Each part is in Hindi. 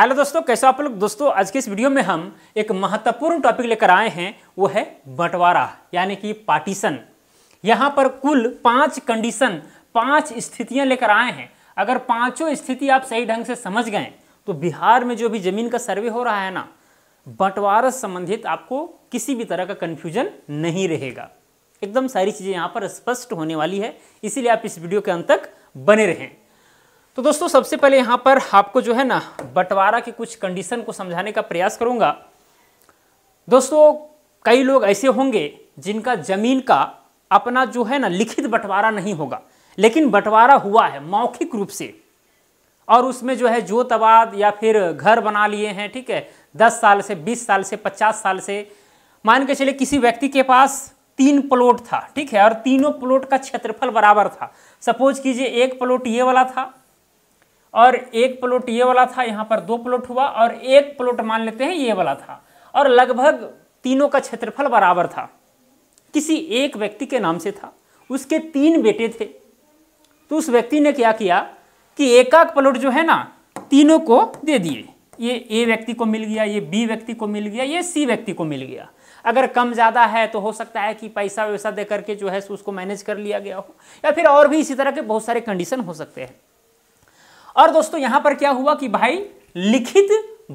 हेलो दोस्तों कैसे आप लोग दोस्तों आज के इस वीडियो में हम एक महत्वपूर्ण टॉपिक लेकर आए हैं वो है बंटवारा यानी कि पार्टीशन यहाँ पर कुल पांच कंडीशन पांच स्थितियाँ लेकर आए हैं अगर पांचों स्थिति आप सही ढंग से समझ गए तो बिहार में जो भी जमीन का सर्वे हो रहा है ना बंटवारा संबंधित आपको किसी भी तरह का कन्फ्यूजन नहीं रहेगा एकदम सारी चीज़ें यहाँ पर स्पष्ट होने वाली है इसीलिए आप इस वीडियो के अंत तक बने रहें तो दोस्तों सबसे पहले यहाँ पर आपको जो है ना बंटवारा के कुछ कंडीशन को समझाने का प्रयास करूँगा दोस्तों कई लोग ऐसे होंगे जिनका जमीन का अपना जो है ना लिखित बंटवारा नहीं होगा लेकिन बंटवारा हुआ है मौखिक रूप से और उसमें जो है जो तबाद या फिर घर बना लिए हैं ठीक है दस साल से बीस साल से पचास साल से मान के चले किसी व्यक्ति के पास तीन प्लॉट था ठीक है और तीनों प्लॉट का क्षेत्रफल बराबर था सपोज कीजिए एक प्लॉट ये वाला था और एक प्लॉट ये वाला था यहाँ पर दो प्लॉट हुआ और एक प्लॉट मान लेते हैं ये वाला था और लगभग तीनों का क्षेत्रफल बराबर था किसी एक व्यक्ति के नाम से था उसके तीन बेटे थे तो उस व्यक्ति ने क्या किया कि एकाक प्लॉट जो है ना तीनों को दे दिए ये ए व्यक्ति को मिल गया ये बी व्यक्ति को मिल गया ये सी व्यक्ति को मिल गया अगर कम ज़्यादा है तो हो सकता है कि पैसा वैसा दे करके जो है उसको मैनेज कर लिया गया हो या फिर और भी इसी तरह के बहुत सारे कंडीशन हो सकते हैं और दोस्तों यहां पर क्या हुआ कि भाई लिखित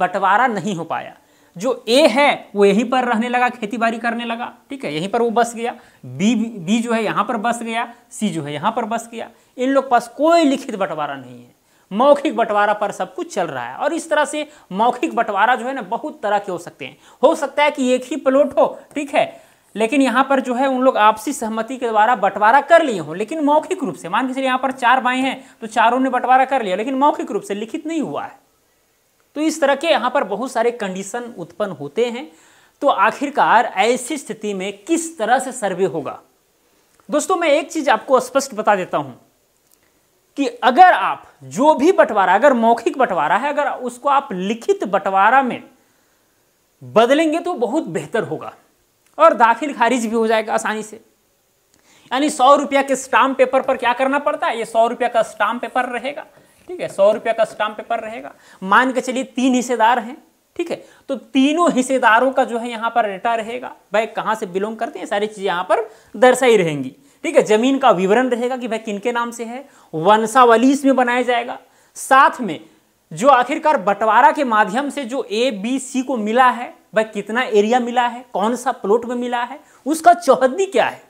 बंटवारा नहीं हो पाया जो ए है वो यहीं पर रहने लगा खेतीबाड़ी करने लगा ठीक है यहीं पर वो बस गया बी बी जो है यहां पर बस गया सी जो है यहां पर बस गया इन लोग पास कोई लिखित बंटवारा नहीं है मौखिक बंटवारा पर सब कुछ चल रहा है और इस तरह से मौखिक बंटवारा जो है ना बहुत तरह के हो सकते हैं हो सकता है कि एक ही प्लॉट हो ठीक है लेकिन यहाँ पर जो है उन लोग आपसी सहमति के द्वारा बंटवारा कर लिए हों लेकिन मौखिक रूप से मान के चलिए यहाँ पर चार भाई हैं तो चारों ने बंटवारा कर लिया लेकिन मौखिक रूप से लिखित नहीं हुआ है तो इस तरह के यहाँ पर बहुत सारे कंडीशन उत्पन्न होते हैं तो आखिरकार ऐसी स्थिति में किस तरह से सर्वे होगा दोस्तों मैं एक चीज आपको स्पष्ट बता देता हूं कि अगर आप जो भी बंटवारा अगर मौखिक बंटवारा है अगर उसको आप लिखित बंटवारा में बदलेंगे तो बहुत बेहतर होगा और दाखिल खारिज भी हो जाएगा आसानी से यानी सौ रुपया के स्टाम्प पेपर पर क्या करना पड़ता है ये सौ रुपया का स्टाम्प पेपर रहेगा ठीक है सौ रुपया का स्टाम्प पेपर रहेगा मान के चलिए तीन हिस्सेदार हैं ठीक है तो तीनों हिस्सेदारों का जो है यहाँ पर डेटा रहेगा भाई कहाँ से बिलोंग करते हैं सारी चीज़ें यहाँ पर दर्शाई रहेंगी ठीक है जमीन का विवरण रहेगा कि भाई किनके नाम से है वंशावली इसमें बनाया जाएगा साथ में जो आखिरकार बंटवारा के माध्यम से जो ए बी सी को मिला है भाई कितना एरिया मिला है कौन सा प्लॉट में मिला है उसका चौहदी क्या है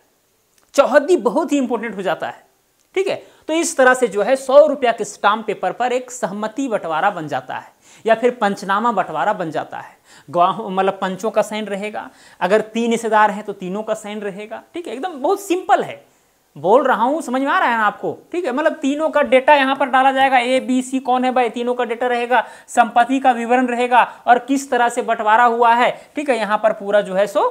चौहदी बहुत ही इंपॉर्टेंट हो जाता है ठीक है तो इस तरह से जो है सौ रुपया के स्टाम्प पेपर पर एक सहमति बंटवारा बन जाता है या फिर पंचनामा बंटवारा बन जाता है गवाह मतलब पंचों का साइन रहेगा अगर तीन हिस्सेदार हैं तो तीनों का साइन रहेगा ठीक है एकदम बहुत सिंपल है बोल रहा हूँ समझ में आ रहा है ना आपको ठीक है मतलब तीनों का डेटा यहाँ पर डाला जाएगा ए बी सी कौन है भाई तीनों का डेटा रहेगा संपत्ति का विवरण रहेगा और किस तरह से बंटवारा हुआ है ठीक है यहाँ पर पूरा जो है सो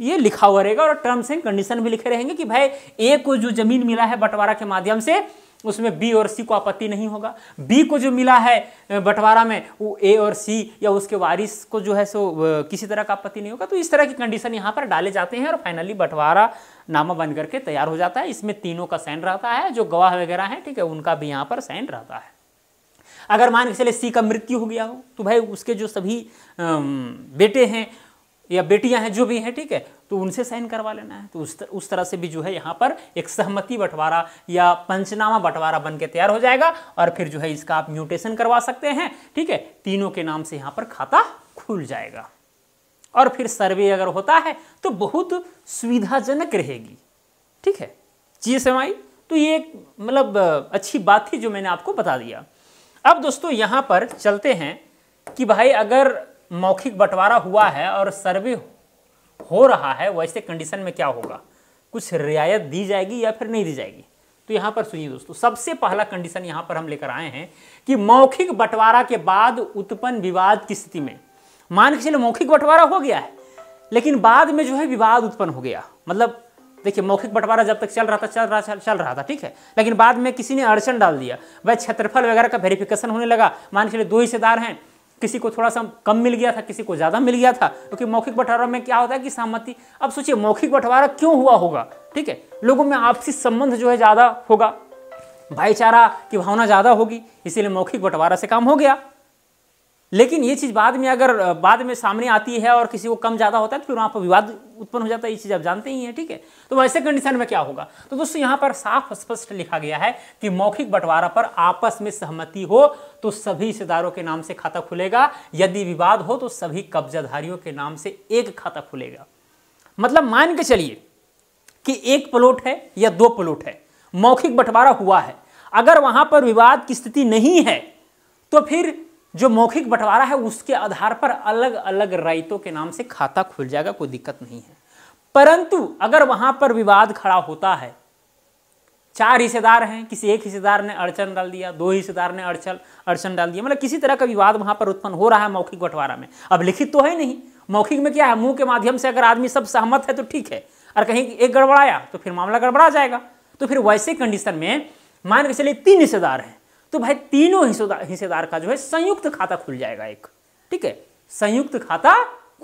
ये लिखा हुआ रहेगा और टर्म्स एंड कंडीशन भी लिखे रहेंगे कि भाई ए को जो जमीन मिला है बंटवारा के माध्यम से उसमें बी और सी को आपत्ति नहीं होगा बी को जो मिला है बंटवारा में वो ए और सी या उसके वारिस को जो है सो किसी तरह का आपत्ति नहीं होगा तो इस तरह की कंडीशन यहाँ पर डाले जाते हैं और फाइनली बंटवारा नामा बन करके तैयार हो जाता है इसमें तीनों का साइन रहता है जो गवाह वगैरह हैं ठीक है उनका भी यहाँ पर साइन रहता है अगर मान के चले सी का मृत्यु हो गया हो तो भाई उसके जो सभी बेटे हैं या बेटियां हैं जो भी हैं ठीक है तो उनसे साइन करवा लेना है तो उस तर, उस तरह से भी जो है यहाँ पर एक सहमति बंटवारा या पंचनामा बंटवारा बन के तैयार हो जाएगा और फिर जो है इसका आप म्यूटेशन करवा सकते हैं ठीक है तीनों के नाम से यहाँ पर खाता खुल जाएगा और फिर सर्वे अगर होता है तो बहुत सुविधाजनक रहेगी ठीक है जी समझ तो ये एक मतलब अच्छी बात थी जो मैंने आपको बता दिया अब दोस्तों यहाँ पर चलते हैं कि भाई अगर मौखिक बंटवारा हुआ है और सर्वे हो रहा है वैसे कंडीशन में क्या होगा कुछ रियायत दी जाएगी या फिर नहीं दी जाएगी तो यहाँ पर सुनिए दोस्तों सबसे पहला कंडीशन यहाँ पर हम लेकर आए हैं कि मौखिक बंटवारा के बाद उत्पन्न विवाद की स्थिति में मान के चलिए मौखिक बंटवारा हो गया है लेकिन बाद में जो है विवाद उत्पन्न हो गया मतलब देखिए मौखिक बंटवारा जब तक चल रहा था चल रहा चल, चल रहा था ठीक है लेकिन बाद में किसी ने अड़चन डाल दिया वह क्षेत्रफल वगैरह का वेरिफिकेशन होने लगा मान के चलिए दो हिस्सेदार हैं किसी को थोड़ा सा कम मिल गया था किसी को ज़्यादा मिल गया था क्योंकि तो मौखिक बंटवारा में क्या होता है कि सहमति अब सोचिए मौखिक बंटवारा क्यों हुआ होगा ठीक है लोगों में आपसी संबंध जो है ज़्यादा होगा भाईचारा की भावना ज़्यादा होगी इसीलिए मौखिक बंटवारा से काम हो गया लेकिन ये चीज़ बाद में अगर बाद में सामने आती है और किसी को कम ज़्यादा होता है तो फिर वहाँ पर विवाद उत्पन्न हो जाता है ये चीज़ आप जानते ही हैं ठीक है तो वैसे कंडीशन में क्या होगा तो दोस्तों यहाँ पर साफ स्पष्ट लिखा गया है कि मौखिक बंटवारा पर आपस में सहमति हो तो सभी रिश्तेदारों के नाम से खाता खुलेगा यदि विवाद हो तो सभी कब्जाधारियों के नाम से एक खाता खुलेगा मतलब मान के चलिए कि एक प्लॉट है या दो प्लॉट है मौखिक बंटवारा हुआ है अगर वहां पर विवाद की स्थिति नहीं है तो फिर जो मौखिक बंटवारा है उसके आधार पर अलग अलग राइतों के नाम से खाता खुल जाएगा कोई दिक्कत नहीं है परंतु अगर वहां पर विवाद खड़ा होता है चार हिस्सेदार हैं किसी एक हिस्सेदार ने अड़चन डाल दिया दो हिस्सेदार ने अड़चन अड़चन डाल दिया मतलब किसी तरह का विवाद वहां पर उत्पन्न हो रहा है मौखिक बंटवारा में अब लिखित तो है नहीं मौखिक में क्या है मुंह के माध्यम से अगर आदमी सब सहमत है तो ठीक है और कहीं एक गड़बड़ाया तो फिर मामला गड़बड़ा जाएगा तो फिर वैसे कंडीशन में मान के चलिए तीन हिस्सेदार हैं तो भाई तीनों हिस्सेदार का जो है संयुक्त खाता खुल जाएगा एक ठीक है संयुक्त खाता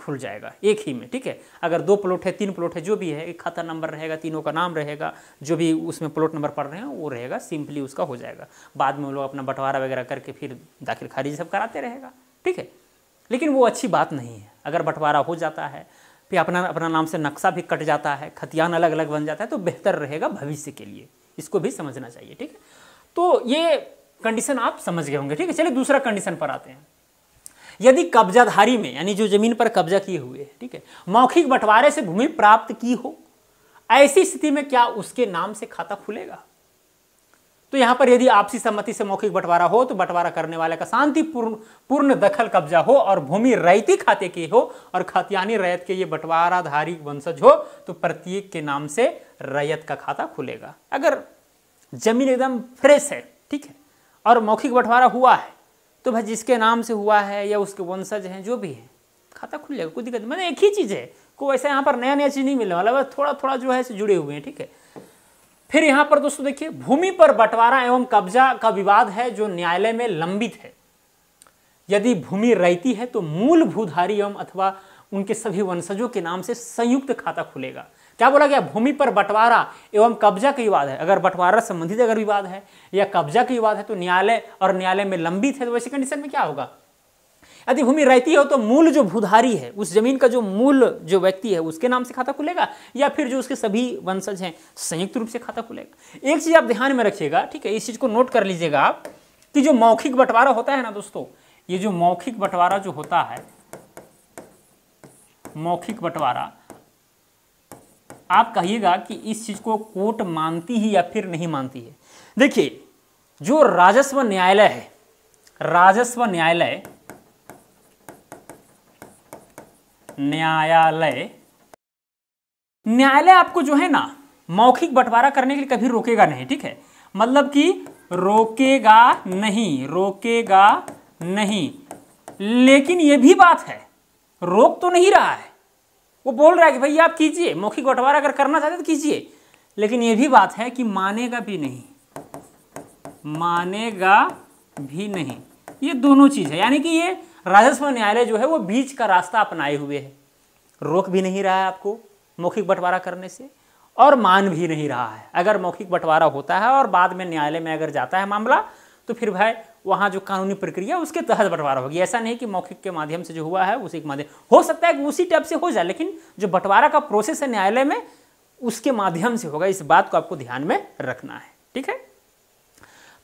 खुल जाएगा एक ही में ठीक है अगर दो प्लॉट है तीन प्लॉट है जो भी है एक खाता नंबर रहेगा तीनों का नाम रहेगा जो भी उसमें प्लॉट नंबर पढ़ रहे हैं वो रहेगा सिंपली उसका हो जाएगा बाद में वो लोग अपना बंटवारा वगैरह करके फिर दाखिल खारिज सब कराते रहेगा ठीक है लेकिन वो अच्छी बात नहीं है अगर बंटवारा हो जाता है फिर अपना अपना नाम से नक्शा भी कट जाता है खतियान अलग अलग बन जाता है तो बेहतर रहेगा भविष्य के लिए इसको भी समझना चाहिए ठीक है तो ये कंडीशन आप समझ गए होंगे ठीक है चलिए दूसरा कंडीशन पर आते हैं यदि कब्जाधारी में यानी जो जमीन पर कब्जा किए हुए हैं ठीक है मौखिक बंटवारे से भूमि प्राप्त की हो ऐसी स्थिति में क्या उसके नाम से खाता खुलेगा तो यहां पर यदि आपसी सहमति से मौखिक बंटवारा हो तो बंटवारा करने वाले का शांतिपूर्ण पूर्ण दखल कब्जा हो और भूमि रैती खाते की हो और खतियानी रैयत के ये बंटवाराधारी वंशज हो तो प्रत्येक के नाम से रैयत का खाता खुलेगा अगर जमीन एकदम फ्रेश है ठीक है और मौखिक बंटवारा हुआ है तो भाई जिसके नाम से हुआ है या उसके वंशज हैं जो भी है खाता खुल जाएगा कोई दिक्कत मैंने एक ही चीज़ है को ऐसा यहाँ पर नया नया चीज़ नहीं मिलने वाला बस मतलब थोड़ा थोड़ा जो है जुड़े हुए हैं ठीक है फिर यहाँ पर दोस्तों देखिए भूमि पर बंटवारा एवं कब्जा का विवाद है जो न्यायालय में लंबित है यदि भूमि रहती है तो मूल भूधारी एवं अथवा उनके सभी वंशजों के नाम से संयुक्त खाता खुलेगा क्या बोला गया भूमि पर बंटवारा एवं कब्जा का विवाद है अगर बंटवारा संबंधित अगर विवाद है या कब्जा का विवाद है तो न्यायालय और न्यायालय में लंबित है तो वैसे कंडीशन में क्या होगा यदि भूमि रहती हो तो मूल जो भूधारी है उस जमीन का जो मूल जो व्यक्ति है उसके नाम से खाता खुलेगा या फिर जो उसके सभी वंशज हैं संयुक्त रूप से खाता खुलेगा एक चीज़ आप ध्यान में रखिएगा ठीक है इस चीज़ को नोट कर लीजिएगा आप कि जो मौखिक बंटवारा होता है ना दोस्तों ये जो मौखिक बंटवारा जो होता है मौखिक बंटवारा आप कहिएगा कि इस चीज़ को कोर्ट मानती है या फिर नहीं मानती है देखिए जो राजस्व न्यायालय है राजस्व न्यायालय न्यायालय न्यायालय आपको जो है ना मौखिक बंटवारा करने के लिए कभी रोकेगा नहीं ठीक है मतलब कि रोकेगा नहीं रोकेगा नहीं लेकिन यह भी बात है रोक तो नहीं रहा है वो बोल रहा है कि भैया आप कीजिए मौखिक बंटवारा अगर करना चाहते तो कीजिए लेकिन ये भी बात है कि मानेगा भी नहीं मानेगा भी नहीं ये दोनों चीज़ है यानी कि ये राजस्व न्यायालय जो है वो बीच का रास्ता अपनाए हुए है रोक भी नहीं रहा है आपको मौखिक बंटवारा करने से और मान भी नहीं रहा है अगर मौखिक बंटवारा होता है और बाद में न्यायालय में अगर जाता है मामला तो फिर भाई वहाँ जो कानूनी प्रक्रिया उसके तहत बंटवारा होगी ऐसा नहीं कि मौखिक के माध्यम से जो हुआ है उसी के माध्यम हो सकता है कि उसी टाइप से हो जाए लेकिन जो बंटवारा का प्रोसेस है न्यायालय में उसके माध्यम से होगा इस बात को आपको ध्यान में रखना है ठीक है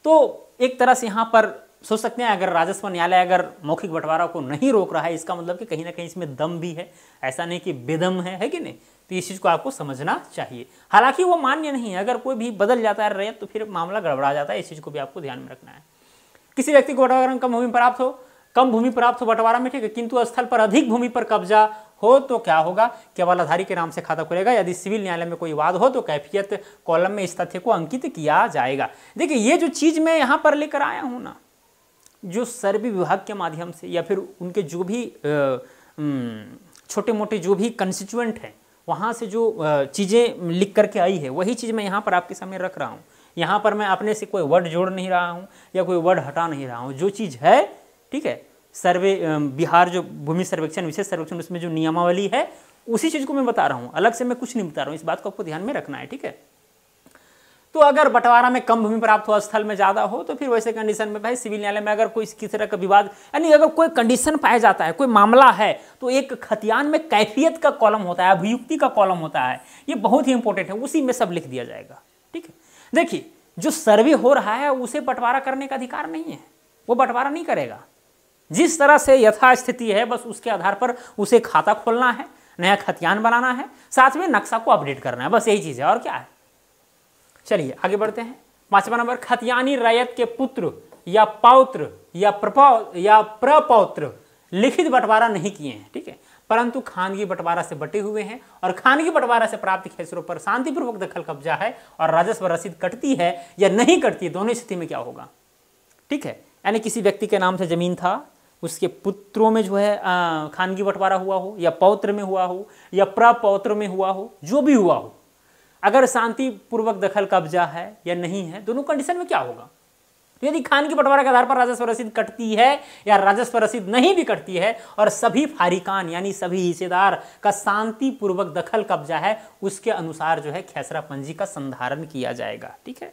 तो एक तरह से यहाँ पर सोच सकते हैं अगर राजस्व न्यायालय अगर मौखिक बंटवारा को नहीं रोक रहा है इसका मतलब कि कहीं ना कहीं इसमें दम भी है ऐसा नहीं कि बेदम है है कि नहीं तो इस चीज़ को आपको समझना चाहिए हालांकि वो मान्य नहीं है अगर कोई भी बदल जाता है रहे तो फिर मामला गड़बड़ा जाता है इस चीज़ को भी आपको ध्यान में रखना है किसी व्यक्ति को बंटवारा कम भूमि प्राप्त हो कम भूमि प्राप्त हो बंटवारा में ठीक है किंतु स्थल पर अधिक भूमि पर कब्जा हो तो क्या होगा केवल आधारी के नाम से खाता खुलेगा यदि सिविल न्यायालय में कोई वाद हो तो कैफियत कॉलम में इस तथ्य को अंकित किया जाएगा देखिए ये जो चीज़ मैं यहाँ पर लेकर आया हूँ ना जो सर्वे विभाग के माध्यम से या फिर उनके जो भी छोटे मोटे जो भी कंस्टिट्यूएंट हैं वहाँ से जो चीज़ें लिख करके आई है वही चीज़ मैं यहाँ पर आपके सामने रख रहा हूँ यहाँ पर मैं अपने से कोई वर्ड जोड़ नहीं रहा हूँ या कोई वर्ड हटा नहीं रहा हूँ जो चीज़ है ठीक है सर्वे बिहार जो भूमि सर्वेक्षण विशेष सर्वेक्षण उसमें जो नियमावली है उसी चीज़ को मैं बता रहा हूँ अलग से मैं कुछ नहीं बता रहा हूँ इस बात को आपको ध्यान में रखना है ठीक है तो अगर बंटवारा में कम भूमि प्राप्त हुआ स्थल में ज़्यादा हो तो फिर वैसे कंडीशन में भाई सिविल न्यायालय में अगर कोई किस तरह का विवाद यानी अगर कोई कंडीशन पाया जाता है कोई मामला है तो एक खतियान में कैफियत का कॉलम होता है अभियुक्ति का कॉलम होता है ये बहुत ही इंपॉर्टेंट है उसी में सब लिख दिया जाएगा देखिए जो सर्वे हो रहा है उसे बंटवारा करने का अधिकार नहीं है वो बंटवारा नहीं करेगा जिस तरह से यथास्थिति है बस उसके आधार पर उसे खाता खोलना है नया खतियान बनाना है साथ में नक्शा को अपडेट करना है बस यही चीज़ है और क्या है चलिए आगे बढ़ते हैं पांचवा नंबर खतियानी रैयत के पुत्र या पौत्र या प्रपौ या प्रपौत्र लिखित बंटवारा नहीं किए हैं ठीक है परंतु खानगी बंटवारा से बटे हुए हैं और खानगी बंटवारा से प्राप्त खेसरों पर शांतिपूर्वक दखल कब्जा है और राजस्व रसीद कटती है या नहीं कटती दोनों स्थिति में क्या होगा ठीक है यानी किसी व्यक्ति के नाम से जमीन था उसके पुत्रों में जो है खानगी बंटवारा हुआ हो या पौत्र में हुआ हो या प्रपौत्र में हुआ हो जो भी हुआ हो अगर शांतिपूर्वक दखल कब्जा है या नहीं है दोनों कंडीशन में क्या होगा तो यदि खान की बंटवारा के आधार पर राजस्व रसीद कटती है या राजस्व रसीद नहीं भी कटती है और सभी फारिकान यानी सभी हिस्सेदार का शांतिपूर्वक दखल कब्जा है उसके अनुसार जो है खेसरा पंजी का संधारण किया जाएगा ठीक है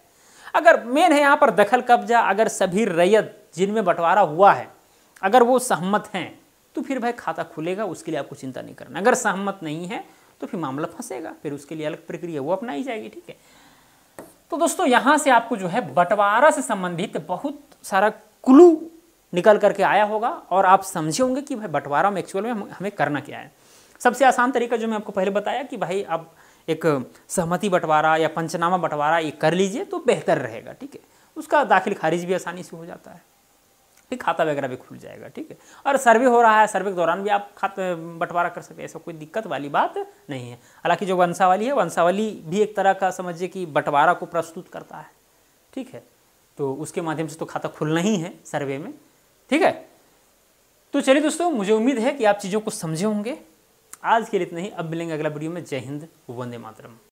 अगर मेन है यहाँ पर दखल कब्जा अगर सभी रैयत जिनमें बंटवारा हुआ है अगर वो सहमत हैं तो फिर भाई खाता खुलेगा उसके लिए आपको चिंता नहीं करना अगर सहमत नहीं है तो फिर मामला फंसेगा फिर उसके लिए अलग प्रक्रिया वो अपनाई जाएगी ठीक है तो दोस्तों यहाँ से आपको जो है बंटवारा से संबंधित बहुत सारा क्लू निकल करके आया होगा और आप समझे होंगे कि भाई बंटवारा में एक्चुअल में हमें करना क्या है सबसे आसान तरीका जो मैं आपको पहले बताया कि भाई आप एक सहमति बंटवारा या पंचनामा बंटवारा ये कर लीजिए तो बेहतर रहेगा ठीक है उसका दाखिल खारिज भी आसानी से हो जाता है ठीक खाता वगैरह भी खुल जाएगा ठीक है और सर्वे हो रहा है सर्वे के दौरान भी आप खाता बंटवारा कर सकते हैं ऐसा कोई दिक्कत वाली बात नहीं है हालांकि जो वंशावली है वंशावली भी एक तरह का समझिए कि बंटवारा को प्रस्तुत करता है ठीक है तो उसके माध्यम से तो खाता खुलना ही है सर्वे में ठीक है तो चलिए दोस्तों मुझे उम्मीद है कि आप चीज़ों को समझे होंगे आज के लिए इतना ही अब मिलेंगे अगला वीडियो में जय हिंद वंदे मातरम